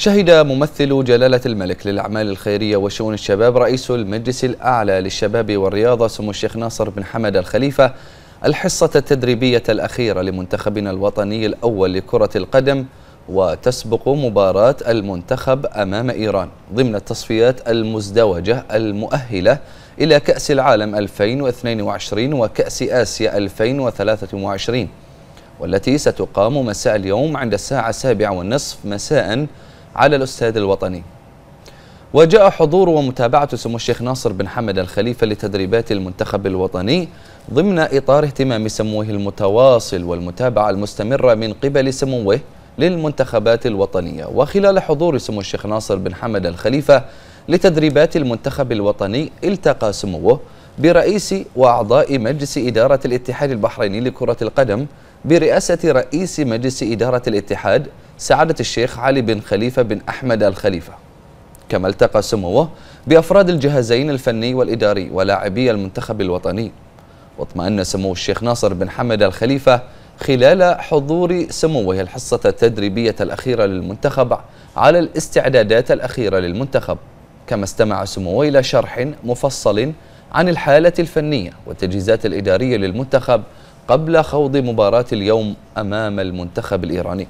شهد ممثل جلالة الملك للأعمال الخيرية وشؤون الشباب رئيس المجلس الأعلى للشباب والرياضة سمو الشيخ ناصر بن حمد الخليفة الحصة التدريبية الأخيرة لمنتخبنا الوطني الأول لكرة القدم وتسبق مباراة المنتخب أمام إيران ضمن التصفيات المزدوجة المؤهلة إلى كأس العالم 2022 وكأس آسيا 2023 والتي ستقام مساء اليوم عند الساعة السابعة والنصف مساءً على الأستاذ الوطني وجاء حضور ومتابعة سمو الشيخ ناصر بن حمد الخليفة لتدريبات المنتخب الوطني ضمن إطار اهتمام سموه المتواصل والمتابعة المستمرة من قبل سموه للمنتخبات الوطنية وخلال حضور سمو الشيخ ناصر بن حمد الخليفة لتدريبات المنتخب الوطني التقى سموه برئيس وأعضاء مجلس إدارة الاتحاد البحريني لكرة القدم برئاسة رئيس مجلس إدارة الاتحاد سعادة الشيخ علي بن خليفة بن أحمد الخليفة كما التقى سموه بأفراد الجهازين الفني والإداري ولاعبي المنتخب الوطني واطمأن سمو الشيخ ناصر بن حمد الخليفة خلال حضور سموه الحصة التدريبية الأخيرة للمنتخب على الاستعدادات الأخيرة للمنتخب كما استمع سموه إلى شرح مفصل عن الحالة الفنية والتجهيزات الإدارية للمنتخب قبل خوض مباراة اليوم أمام المنتخب الإيراني